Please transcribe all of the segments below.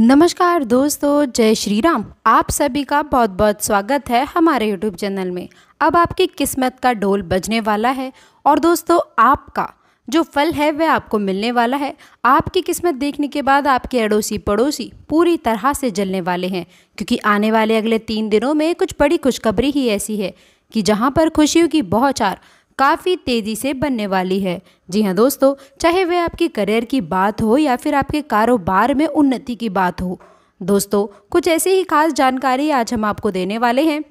नमस्कार दोस्तों जय श्री राम आप सभी का बहुत बहुत स्वागत है हमारे यूट्यूब चैनल में अब आपकी किस्मत का ढोल बजने वाला है और दोस्तों आपका जो फल है वह आपको मिलने वाला है आपकी किस्मत देखने के बाद आपके अड़ोसी पड़ोसी पूरी तरह से जलने वाले हैं क्योंकि आने वाले अगले तीन दिनों में कुछ बड़ी खुशखबरी ही ऐसी है कि जहाँ पर खुशियों की बहुत चार काफ़ी तेज़ी से बनने वाली है जी हाँ दोस्तों चाहे वह आपके करियर की बात हो या फिर आपके कारोबार में उन्नति की बात हो दोस्तों कुछ ऐसी ही खास जानकारी आज हम आपको देने वाले हैं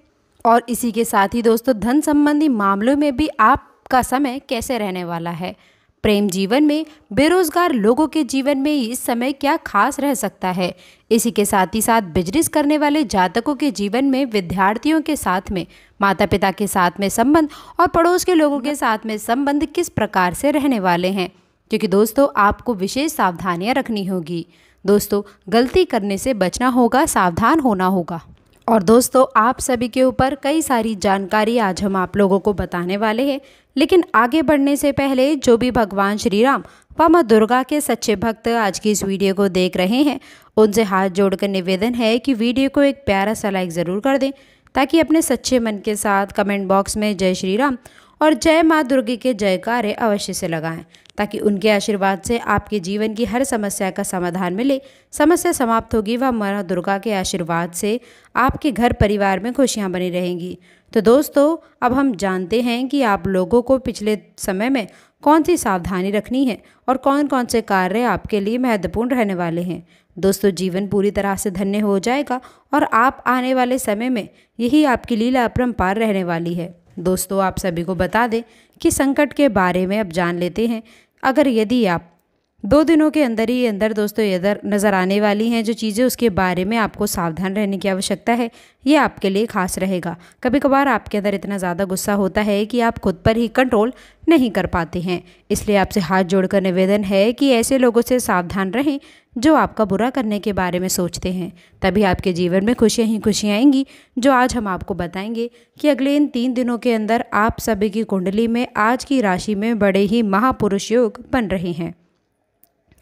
और इसी के साथ ही दोस्तों धन संबंधी मामलों में भी आपका समय कैसे रहने वाला है प्रेम जीवन में बेरोजगार लोगों के जीवन में इस समय क्या खास रह सकता है इसी के साथ ही साथ बिजनेस करने वाले जातकों के जीवन में विद्यार्थियों के साथ में माता पिता के साथ में संबंध और पड़ोस के लोगों के साथ में संबंध किस प्रकार से रहने वाले हैं क्योंकि दोस्तों आपको विशेष सावधानियाँ रखनी होगी दोस्तों गलती करने से बचना होगा सावधान होना होगा और दोस्तों आप सभी के ऊपर कई सारी जानकारी आज हम आप लोगों को बताने वाले हैं लेकिन आगे बढ़ने से पहले जो भी भगवान श्री राम व माँ दुर्गा के सच्चे भक्त आज की इस वीडियो को देख रहे हैं उनसे हाथ जोड़कर निवेदन है कि वीडियो को एक प्यारा सा लाइक ज़रूर कर दें ताकि अपने सच्चे मन के साथ कमेंट बॉक्स में जय श्री राम और जय माँ दुर्गे के जयकारे अवश्य से लगाएं ताकि उनके आशीर्वाद से आपके जीवन की हर समस्या का समाधान मिले समस्या समाप्त होगी व माँ दुर्गा के आशीर्वाद से आपके घर परिवार में खुशियाँ बनी रहेंगी तो दोस्तों अब हम जानते हैं कि आप लोगों को पिछले समय में कौन सी सावधानी रखनी है और कौन कौन से कार्य आपके लिए महत्वपूर्ण रहने वाले हैं दोस्तों जीवन पूरी तरह से धन्य हो जाएगा और आप आने वाले समय में यही आपकी लीला अपरम्पार रहने वाली है दोस्तों आप सभी को बता दें कि संकट के बारे में अब जान लेते हैं अगर यदि आप दो दिनों के अंदर ही अंदर दोस्तों इधर नज़र आने वाली हैं जो चीज़ें उसके बारे में आपको सावधान रहने की आवश्यकता है ये आपके लिए खास रहेगा कभी कभार आपके अंदर इतना ज़्यादा गुस्सा होता है कि आप खुद पर ही कंट्रोल नहीं कर पाते हैं इसलिए आपसे हाथ जोड़कर निवेदन है कि ऐसे लोगों से सावधान रहें जो आपका बुरा करने के बारे में सोचते हैं तभी आपके जीवन में खुशियाँ ही खुशियाँ आएंगी जो आज हम आपको बताएंगे कि अगले इन तीन दिनों के अंदर आप सभी की कुंडली में आज की राशि में बड़े ही महापुरुष योग बन रहे हैं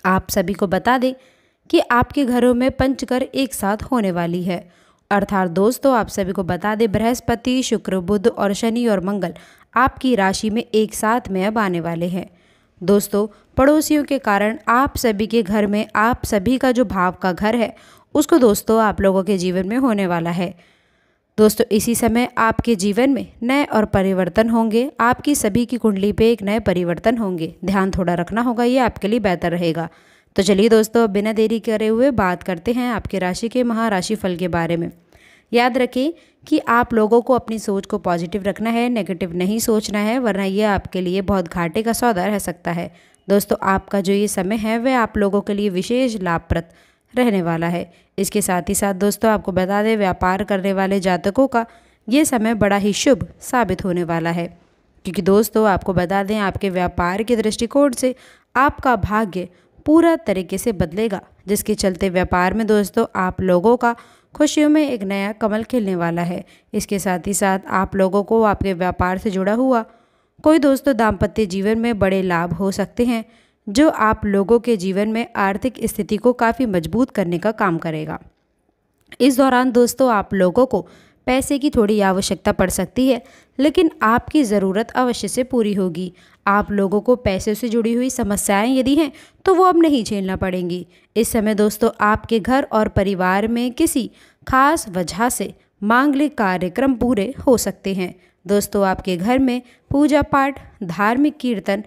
आप सभी को बता दें कि आपके घरों में पंचकर एक साथ होने वाली है अर्थात दोस्तों आप सभी को बता दें बृहस्पति शुक्र बुध और शनि और मंगल आपकी राशि में एक साथ में अब आने वाले हैं दोस्तों पड़ोसियों के कारण आप सभी के घर में आप सभी का जो भाव का घर है उसको दोस्तों आप लोगों के जीवन में होने वाला है दोस्तों इसी समय आपके जीवन में नए और परिवर्तन होंगे आपकी सभी की कुंडली पे एक नए परिवर्तन होंगे ध्यान थोड़ा रखना होगा ये आपके लिए बेहतर रहेगा तो चलिए दोस्तों बिना देरी करे हुए बात करते हैं आपके राशि के महाराशि फल के बारे में याद रखें कि आप लोगों को अपनी सोच को पॉजिटिव रखना है नेगेटिव नहीं सोचना है वरना ये आपके लिए बहुत घाटे का सौदा रह सकता है दोस्तों आपका जो ये समय है वह आप लोगों के लिए विशेष लाभप्रद रहने वाला है इसके साथ ही साथ दोस्तों आपको बता दें व्यापार करने वाले जातकों का ये समय बड़ा ही शुभ साबित होने वाला है क्योंकि दोस्तों आपको बता दें आपके व्यापार के दृष्टिकोण से आपका भाग्य पूरा तरीके से बदलेगा जिसके चलते व्यापार में दोस्तों आप लोगों का खुशियों में एक नया कमल खिलने वाला है इसके साथ ही साथ आप लोगों को आपके व्यापार से जुड़ा हुआ कोई दोस्तों दाम्पत्य जीवन में बड़े लाभ हो सकते हैं जो आप लोगों के जीवन में आर्थिक स्थिति को काफ़ी मजबूत करने का काम करेगा इस दौरान दोस्तों आप लोगों को पैसे की थोड़ी आवश्यकता पड़ सकती है लेकिन आपकी ज़रूरत अवश्य से पूरी होगी आप लोगों को पैसे से जुड़ी हुई समस्याएं यदि हैं तो वो अब नहीं झेलना पड़ेंगी इस समय दोस्तों आपके घर और परिवार में किसी खास वजह से मांगलिक कार्यक्रम पूरे हो सकते हैं दोस्तों आपके घर में पूजा पाठ धार्मिक कीर्तन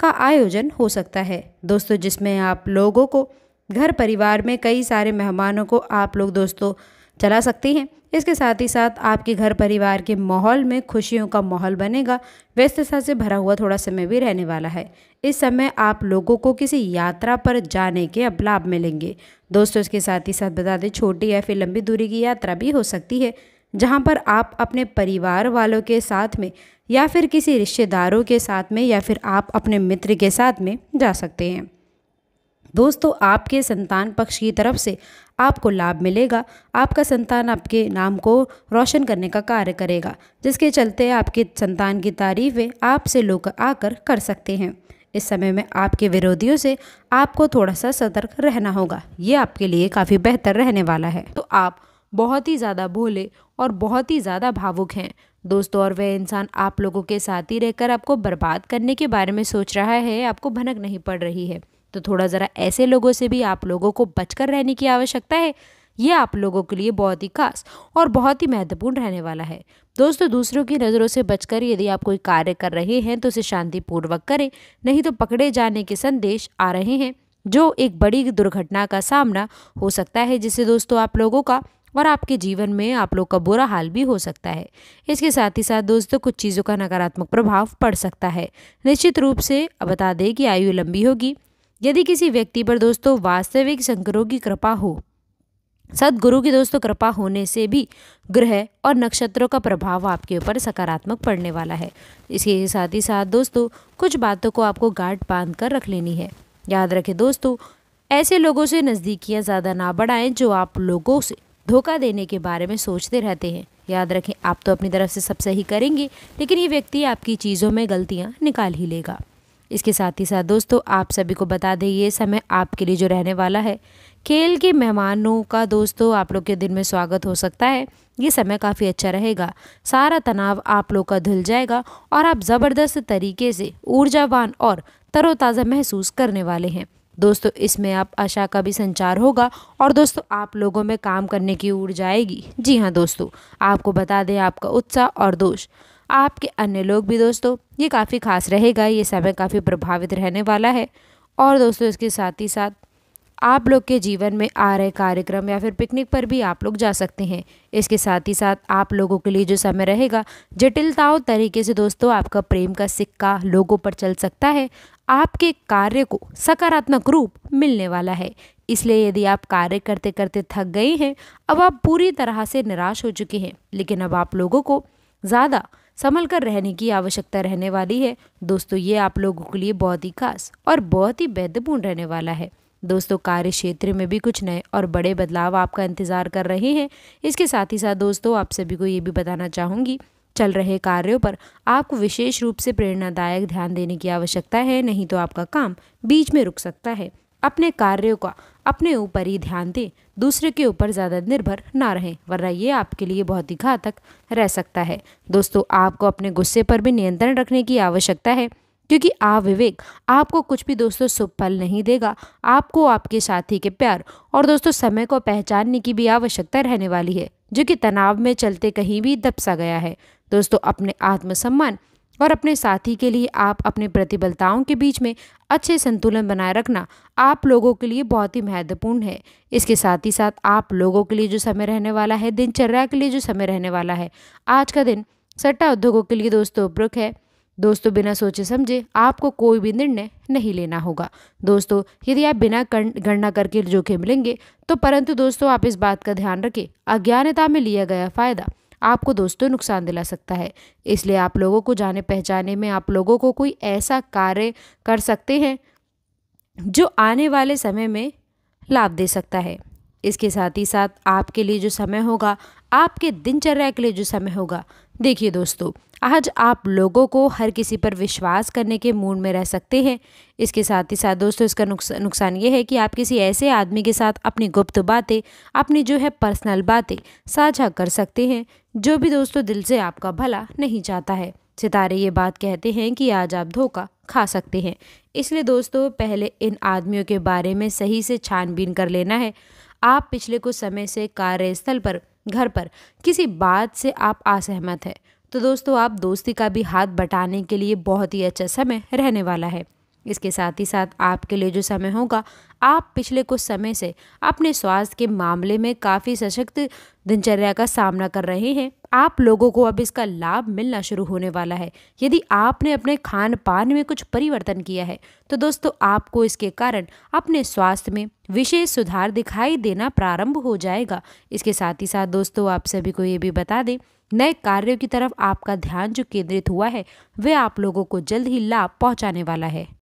का आयोजन हो सकता है दोस्तों जिसमें आप लोगों को घर परिवार में कई सारे मेहमानों को आप लोग दोस्तों चला सकती हैं इसके साथ ही साथ आपके घर परिवार के माहौल में खुशियों का माहौल बनेगा व्यस्तता से भरा हुआ थोड़ा समय भी रहने वाला है इस समय आप लोगों को किसी यात्रा पर जाने के अब लाभ मिलेंगे दोस्तों इसके साथ ही साथ बता दें छोटी या फिर लंबी दूरी की यात्रा भी हो सकती है जहाँ पर आप अपने परिवार वालों के साथ में या फिर किसी रिश्तेदारों के साथ में या फिर आप अपने मित्र के साथ में जा सकते हैं दोस्तों आपके संतान पक्ष की तरफ से आपको लाभ मिलेगा आपका संतान आपके नाम को रोशन करने का कार्य करेगा जिसके चलते आपके संतान की तारीफें आपसे लोग आकर कर सकते हैं इस समय में आपके विरोधियों से आपको थोड़ा सा सतर्क रहना होगा ये आपके लिए काफ़ी बेहतर रहने वाला है तो आप बहुत ही ज़्यादा भोले और बहुत ही ज़्यादा भावुक हैं दोस्तों और वह इंसान आप लोगों के साथ ही रहकर आपको बर्बाद करने के बारे में सोच रहा है आपको भनक नहीं पड़ रही है तो थोड़ा ज़रा ऐसे लोगों से भी आप लोगों को बचकर रहने की आवश्यकता है ये आप लोगों के लिए बहुत ही खास और बहुत ही महत्वपूर्ण रहने वाला है दोस्तों दूसरों की नज़रों से बचकर यदि आप कोई कार्य कर रहे हैं तो उसे शांतिपूर्वक करें नहीं तो पकड़े जाने के संदेश आ रहे हैं जो एक बड़ी दुर्घटना का सामना हो सकता है जिससे दोस्तों आप लोगों का और आपके जीवन में आप लोग का बुरा हाल भी हो सकता है इसके साथ ही साथ दोस्तों कुछ चीज़ों का नकारात्मक प्रभाव पड़ सकता है निश्चित रूप से बता दें कि आयु लंबी होगी यदि किसी व्यक्ति पर दोस्तों वास्तविक शंकरों की कृपा हो सदगुरु की दोस्तों कृपा होने से भी ग्रह और नक्षत्रों का प्रभाव आपके ऊपर सकारात्मक पड़ने वाला है इसके साथ ही साथ दोस्तों कुछ बातों को आपको गार्ड बांध कर रख लेनी है याद रखें दोस्तों ऐसे लोगों से नज़दीकियाँ ज़्यादा ना बढ़ाएं जो आप लोगों से धोखा देने के बारे में सोचते रहते हैं याद रखें आप तो अपनी तरफ से सब सही करेंगे लेकिन ये व्यक्ति आपकी चीज़ों में गलतियाँ निकाल ही लेगा इसके साथ ही साथ दोस्तों आप सभी को बता दें ये समय आपके लिए जो रहने वाला है खेल के मेहमानों का दोस्तों आप लोग के दिन में स्वागत हो सकता है ये समय काफ़ी अच्छा रहेगा सारा तनाव आप लोग का धुल जाएगा और आप ज़बरदस्त तरीके से ऊर्जावान और तरोताज़ा महसूस करने वाले हैं दोस्तों इसमें आप आशा का भी संचार होगा और दोस्तों आप लोगों में काम करने की ऊर्जा आएगी जी हाँ दोस्तों आपको बता दें आपका उत्साह और दोष आपके अन्य लोग भी दोस्तों ये काफ़ी खास रहेगा ये समय काफ़ी प्रभावित रहने वाला है और दोस्तों इसके साथ ही साथ आप लोग के जीवन में आ रहे कार्यक्रम या फिर पिकनिक पर भी आप लोग जा सकते हैं इसके साथ ही साथ आप लोगों के लिए जो समय रहेगा जटिलताओं तरीके से दोस्तों आपका प्रेम का सिक्का लोगों पर चल सकता है आपके कार्य को सकारात्मक रूप मिलने वाला है इसलिए यदि आप कार्य करते करते थक गए हैं अब आप पूरी तरह से निराश हो चुके हैं लेकिन अब आप लोगों को ज़्यादा संभल कर रहने की आवश्यकता रहने वाली है दोस्तों ये आप लोगों के लिए बहुत ही खास और बहुत ही महत्वपूर्ण रहने वाला है दोस्तों कार्य क्षेत्र में भी कुछ नए और बड़े बदलाव आपका इंतज़ार कर रहे हैं इसके साथ ही साथ दोस्तों आप सभी को ये भी बताना चाहूँगी चल रहे कार्यों पर आपको विशेष रूप से प्रेरणादायक ध्यान देने की आवश्यकता है नहीं तो आपका काम बीच में रुक सकता है अपने कार्यों का अपने ऊपर ही ध्यान दें दूसरे के ऊपर ज़्यादा निर्भर ना रहें वरना ये आपके लिए बहुत ही घातक रह सकता है दोस्तों आपको अपने गुस्से पर भी नियंत्रण रखने की आवश्यकता है क्योंकि विवेक आपको कुछ भी दोस्तों शुभ फल नहीं देगा आपको आपके साथी के प्यार और दोस्तों समय को पहचानने की भी आवश्यकता रहने वाली है जो कि तनाव में चलते कहीं भी दबसा गया है दोस्तों अपने आत्मसम्मान और अपने साथी के लिए आप अपने प्रतिबलताओं के बीच में अच्छे संतुलन बनाए रखना आप लोगों के लिए बहुत ही महत्वपूर्ण है इसके साथ ही साथ आप लोगों के लिए जो समय रहने वाला है दिनचर्या के लिए जो समय रहने वाला है आज का दिन सट्टा उद्योगों के लिए दोस्तों उपरुख है दोस्तों बिना सोचे समझे आपको कोई भी निर्णय नहीं लेना होगा दोस्तों यदि आप बिना गणना करके जोखिम लेंगे तो परंतु दोस्तों आप इस बात का ध्यान रखें अज्ञानता में लिया गया फ़ायदा आपको दोस्तों नुकसान दिला सकता है इसलिए आप लोगों को जाने पहचाने में आप लोगों को कोई ऐसा कार्य कर सकते हैं जो आने वाले समय में लाभ दे सकता है इसके साथ ही साथ आपके लिए जो समय होगा आपके दिनचर्या के लिए जो समय होगा देखिए दोस्तों आज आप लोगों को हर किसी पर विश्वास करने के मूड में रह सकते हैं इसके साथ ही साथ दोस्तों इसका नुकसान नुकसान ये है कि आप किसी ऐसे आदमी के साथ अपनी गुप्त बातें अपनी जो है पर्सनल बातें साझा कर सकते हैं जो भी दोस्तों दिल से आपका भला नहीं चाहता है सितारे ये बात कहते हैं कि आज आप धोखा खा सकते हैं इसलिए दोस्तों पहले इन आदमियों के बारे में सही से छानबीन कर लेना है आप पिछले कुछ समय से कार्यस्थल पर घर पर किसी बात से आप असहमत हैं तो दोस्तों आप दोस्ती का भी हाथ बटाने के लिए बहुत ही अच्छा समय रहने वाला है इसके साथ ही साथ आपके लिए जो समय होगा आप पिछले कुछ समय से अपने स्वास्थ्य के मामले में काफ़ी सशक्त दिनचर्या का सामना कर रहे हैं आप लोगों को अब इसका लाभ मिलना शुरू होने वाला है यदि आपने अपने खान पान में कुछ परिवर्तन किया है तो दोस्तों आपको इसके कारण अपने स्वास्थ्य में विशेष सुधार दिखाई देना प्रारंभ हो जाएगा इसके साथ ही साथ दोस्तों आप सभी को ये भी बता दें नए कार्यों की तरफ आपका ध्यान जो केंद्रित हुआ है वह आप लोगों को जल्द ही लाभ पहुंचाने वाला है